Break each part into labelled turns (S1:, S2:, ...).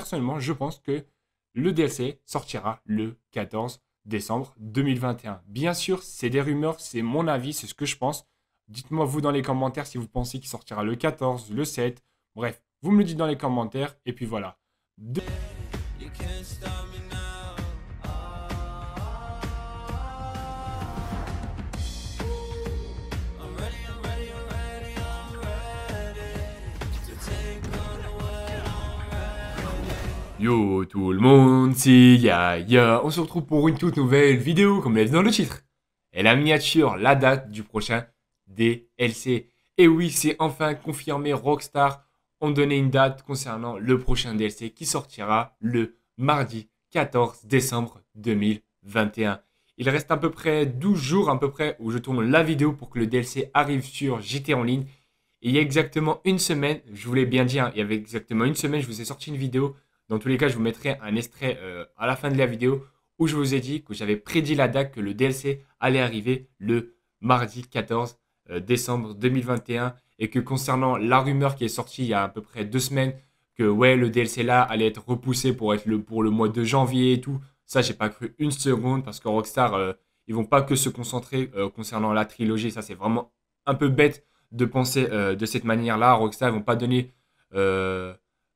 S1: personnellement, je pense que le DLC sortira le 14 décembre 2021. Bien sûr, c'est des rumeurs, c'est mon avis, c'est ce que je pense. Dites-moi vous dans les commentaires si vous pensez qu'il sortira le 14, le 7. Bref, vous me le dites dans les commentaires et puis voilà. Yo tout le monde, c'est Yaya, on se retrouve pour une toute nouvelle vidéo comme l'a dit dans le titre. Et la miniature, la date du prochain DLC. Et oui, c'est enfin confirmé, Rockstar ont donné une date concernant le prochain DLC qui sortira le mardi 14 décembre 2021. Il reste à peu près 12 jours à peu près où je tourne la vidéo pour que le DLC arrive sur JT en ligne. il y a exactement une semaine, je voulais bien dire, hein, il y avait exactement une semaine, je vous ai sorti une vidéo dans tous les cas, je vous mettrai un extrait euh, à la fin de la vidéo où je vous ai dit que j'avais prédit la date que le DLC allait arriver le mardi 14 euh, décembre 2021 et que concernant la rumeur qui est sortie il y a à peu près deux semaines que ouais le DLC là allait être repoussé pour être le pour le mois de janvier et tout ça j'ai pas cru une seconde parce que Rockstar ils euh, ils vont pas que se concentrer concernant la trilogie ça c'est vraiment un peu bête de penser de cette manière là Rockstar ils vont pas donner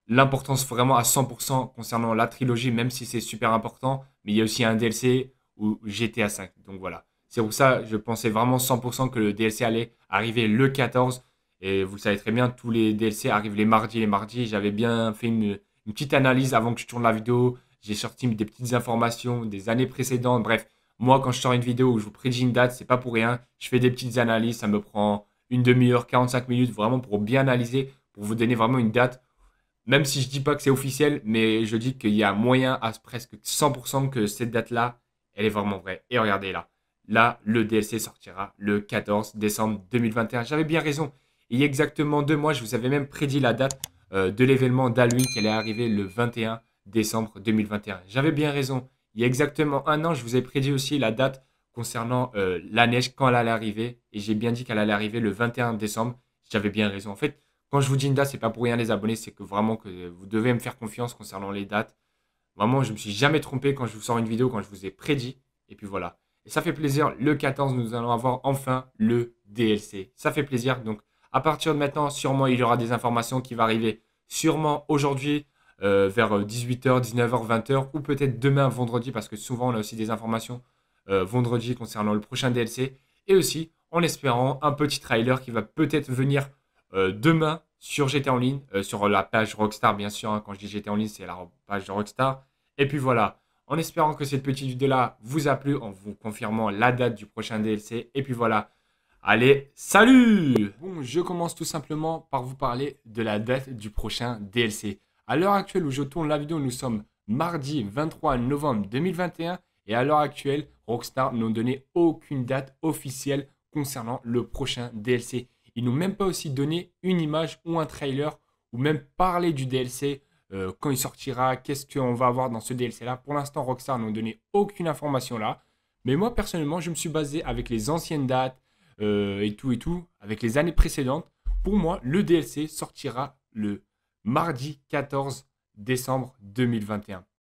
S1: l'importance vraiment à 100% concernant la trilogie, même si c'est super important. Mais il y a aussi un DLC ou GTA 5. Donc voilà. C'est pour ça, je pensais vraiment 100% que le DLC allait arriver le 14. Et vous le savez très bien, tous les DLC arrivent les mardis. Les mardis, j'avais bien fait une, petite analyse avant que je tourne la vidéo. J'ai sorti des petites informations des années précédentes. Bref, moi, quand je sors une vidéo où je vous prédis une date, c'est pas pour rien. Je fais des petites analyses. Ça me prend une demi-heure, 45 minutes, vraiment pour bien analyser, pour vous donner vraiment une date même si je dis pas que c'est officiel, mais je dis qu'il y a moyen à presque 100% que cette date-là, elle est vraiment vraie. Et regardez là, là, le DLC sortira le 14 décembre 2021. J'avais bien raison. Il y a exactement deux mois, je vous avais même prédit la date euh, de l'événement d'Halloween qui allait arriver le 21 décembre 2021. J'avais bien raison. Il y a exactement un an, je vous ai prédit aussi la date concernant euh, la neige quand elle allait arriver. Et j'ai bien dit qu'elle allait arriver le 21 décembre. J'avais bien raison. En fait, quand je vous dis une date, c'est pas pour rien les abonnés, c'est que vraiment que vous devez me faire confiance concernant les dates. Vraiment, je me suis jamais trompé quand je vous sors une vidéo, quand je vous ai prédit. Et puis voilà. Et ça fait plaisir. Le 14, nous allons avoir enfin le DLC. Ça fait plaisir. Donc, à partir de maintenant, sûrement, il y aura des informations qui vont arriver. Sûrement aujourd'hui, euh, vers 18h, 19h, 20h, ou peut-être demain, vendredi, parce que souvent, on a aussi des informations euh, vendredi concernant le prochain DLC. Et aussi, en espérant, un petit trailer qui va peut-être venir euh, demain sur GTA en ligne, euh, sur la page Rockstar, bien sûr. Hein, quand je dis GTA en ligne, c'est la page de Rockstar. Et puis voilà. En espérant que cette petite vidéo-là vous a plu, en vous confirmant la date du prochain DLC. Et puis voilà. Allez, salut Bon, je commence tout simplement par vous parler de la date du prochain DLC. À l'heure actuelle où je tourne la vidéo, nous sommes mardi 23 novembre 2021 et à l'heure actuelle, Rockstar n'ont donné aucune date officielle concernant le prochain DLC. Ils n'ont même pas aussi donné une image ou un trailer ou même parlé du DLC euh, quand il sortira, qu'est-ce qu'on va avoir dans ce DLC là. Pour l'instant, Rockstar n'ont donné aucune information là. Mais moi personnellement, je me suis basé avec les anciennes dates euh, et tout et tout, avec les années précédentes. Pour moi, le DLC sortira le mardi 14 décembre 2021.